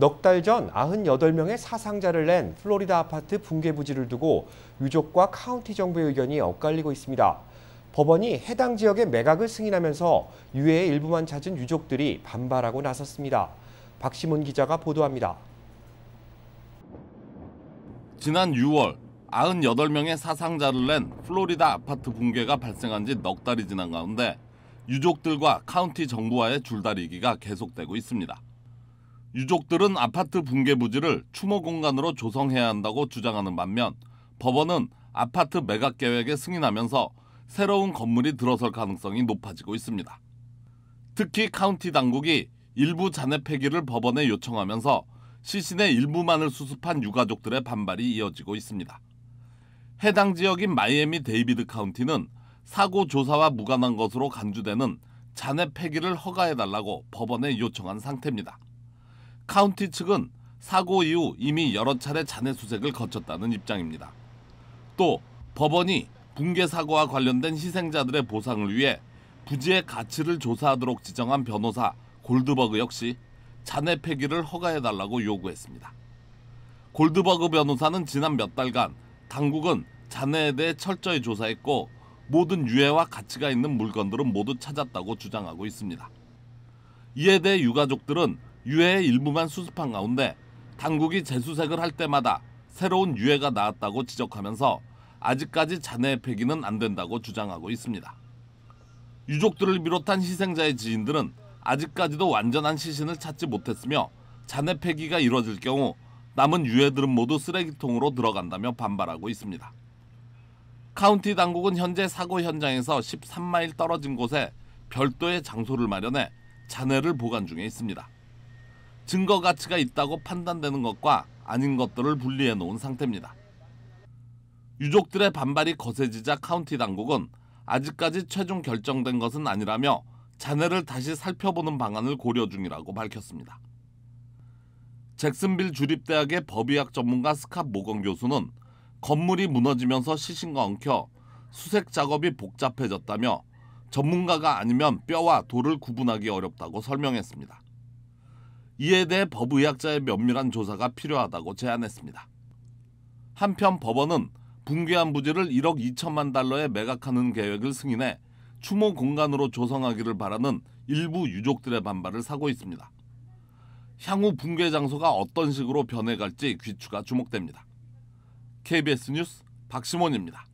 넉 달 전 98명의 사상자를 낸 플로리다 아파트 붕괴 부지를 두고 유족과 카운티 정부의 의견이 엇갈리고 있습니다. 법원이 해당 지역의 매각을 승인하면서 유해의 일부만 찾은 유족들이 반발하고 나섰습니다. 박시문 기자가 보도합니다. 지난 6월 98명의 사상자를 낸 플로리다 아파트 붕괴가 발생한 지 넉 달이 지난 가운데 유족들과 카운티 정부와의 줄다리기가 계속되고 있습니다. 유족들은 아파트 붕괴 부지를 추모 공간으로 조성해야 한다고 주장하는 반면 법원은 아파트 매각 계획에 승인하면서 새로운 건물이 들어설 가능성이 높아지고 있습니다. 특히 카운티 당국이 일부 잔해 폐기를 법원에 요청하면서 시신의 일부만을 수습한 유가족들의 반발이 이어지고 있습니다. 해당 지역인 마이애미 데이비드 카운티는 사고 조사와 무관한 것으로 간주되는 잔해 폐기를 허가해달라고 법원에 요청한 상태입니다. 카운티 측은 사고 이후 이미 여러 차례 잔해 수색을 거쳤다는 입장입니다. 또 법원이 붕괴 사고와 관련된 희생자들의 보상을 위해 부지의 가치를 조사하도록 지정한 변호사 골드버그 역시 잔해 폐기를 허가해달라고 요구했습니다. 골드버그 변호사는 지난 몇 달간 당국은 잔해에 대해 철저히 조사했고 모든 유해와 가치가 있는 물건들은 모두 찾았다고 주장하고 있습니다. 이에 대해 유가족들은 유해의 일부만 수습한 가운데 당국이 재수색을 할 때마다 새로운 유해가 나왔다고 지적하면서 아직까지 잔해 폐기는 안 된다고 주장하고 있습니다. 유족들을 비롯한 희생자의 지인들은 아직까지도 완전한 시신을 찾지 못했으며 잔해 폐기가 이뤄질 경우 남은 유해들은 모두 쓰레기통으로 들어간다며 반발하고 있습니다. 카운티 당국은 현재 사고 현장에서 13마일 떨어진 곳에 별도의 장소를 마련해 잔해를 보관 중에 있습니다. 증거 가치가 있다고 판단되는 것과 아닌 것들을 분리해 놓은 상태입니다. 유족들의 반발이 거세지자 카운티 당국은 아직까지 최종 결정된 것은 아니라며 자네를 다시 살펴보는 방안을 고려 중이라고 밝혔습니다. 잭슨빌 주립대학의 법의학 전문가 스캅 모건 교수는 건물이 무너지면서 시신과 엉켜 수색 작업이 복잡해졌다며 전문가가 아니면 뼈와 돌을 구분하기 어렵다고 설명했습니다. 이에 대해 법의학자의 면밀한 조사가 필요하다고 제안했습니다. 한편 법원은 붕괴한 부지를 1억 2천만 달러에 매각하는 계획을 승인해 추모 공간으로 조성하기를 바라는 일부 유족들의 반발을 사고 있습니다. 향후 붕괴 장소가 어떤 식으로 변해갈지 귀추가 주목됩니다. KBS 뉴스 박시몬입니다.